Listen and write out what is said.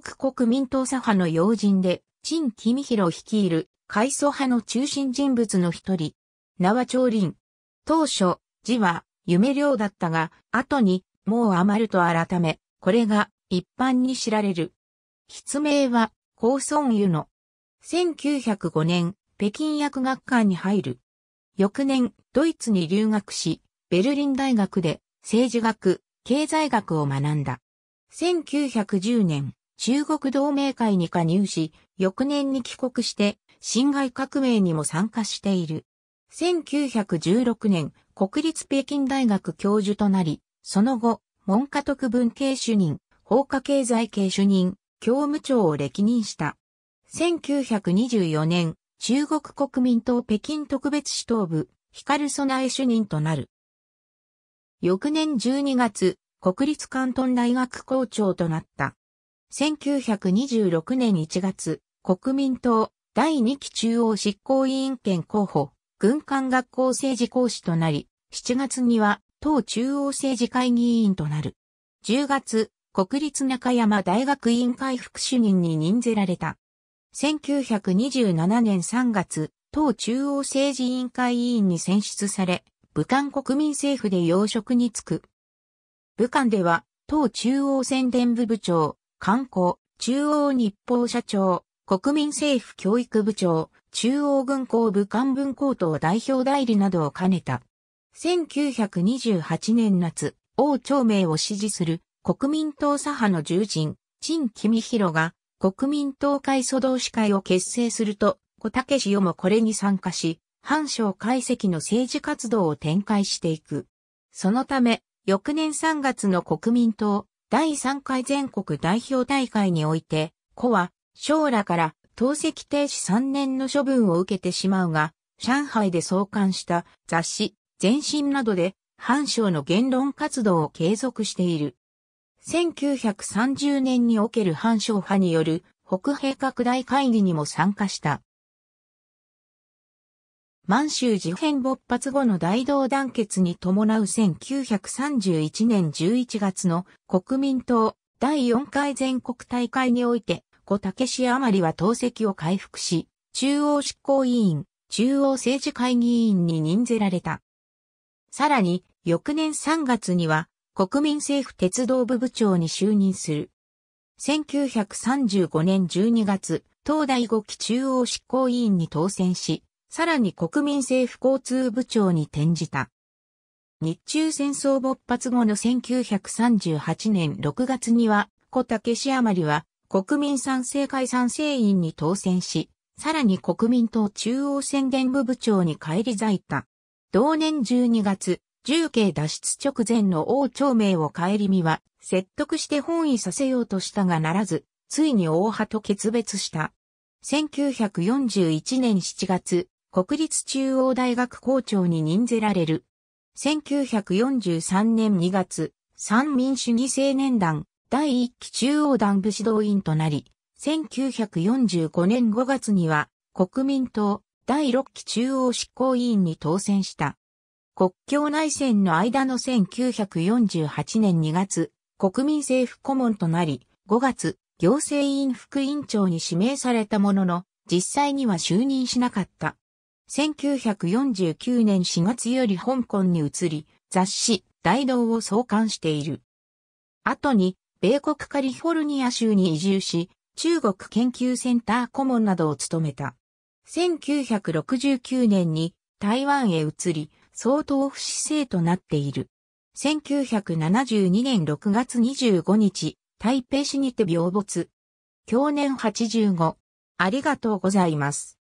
国国民党左派の要人で、陳君博率いる海祖派の中心人物の一人、名は長林。当初、字は夢良だったが、後に、もう余ると改め、これが一般に知られる。筆名は、高孫湯の。1905年、北京薬学館に入る。翌年、ドイツに留学し、ベルリン大学で政治学、経済学を学んだ。1910年、中国同盟会に加入し、翌年に帰国して、辛亥革命にも参加している。1916年、国立北京大学教授となり、その後、文科特文系主任、法科経済系主任、教務長を歴任した。1924年、中国国民党北京特別指導部、光備え主任となる。翌年12月、国立関東大学校長となった。1926年1月、国民党第2期中央執行委員権候補、軍艦学校政治講師となり、7月には党中央政治会議委員となる。10月、国立中山大学委員会副主任に任ぜられた。1927年3月、党中央政治委員会委員に選出され、武漢国民政府で要職に就く。武漢では、党中央宣伝部部長、観光、中央日報社長、国民政府教育部長、中央軍工部官文高等代表代理などを兼ねた。1928年夏、王朝明を支持する国民党左派の重鎮、陳君弘が国民党会組同司会を結成すると、小竹氏よもこれに参加し、反省解析の政治活動を展開していく。そのため、翌年3月の国民党第3回全国代表大会において、子は、将来から、透析停止3年の処分を受けてしまうが、上海で創刊した雑誌、前進などで、反省の言論活動を継続している。1930年における反省派による北平拡大会議にも参加した。満州事変勃発後の大同団結に伴う1931年11月の国民党第4回全国大会において、小竹氏余りは党籍を回復し、中央執行委員、中央政治会議員に任ぜられた。さらに、翌年3月には、国民政府鉄道部部長に就任する。1935年12月、東大5期中央執行委員に当選し、さらに国民政府交通部長に転じた。日中戦争勃発後の1938年6月には、小竹氏余りは国民賛成会賛成員に当選し、さらに国民党中央宣伝部部長に返り咲いた。同年12月、重慶脱出直前の王朝明を帰り見は、説得して本意させようとしたがならず、ついに王派と決別した。1941年7月、国立中央大学校長に任ぜられる。1943年2月、三民主義青年団第一期中央団部指導員となり、1945年5月には国民党第6期中央執行委員に当選した。国境内戦の間の1948年2月、国民政府顧問となり、5月、行政委員副委員長に指名されたものの、実際には就任しなかった。1949年4月より香港に移り、雑誌、大道を創刊している。後に、米国カリフォルニア州に移住し、中国研究センター顧問などを務めた。1969年に台湾へ移り、総統府市政となっている。1972年6月25日、台北市にて病没。去年85。ありがとうございます。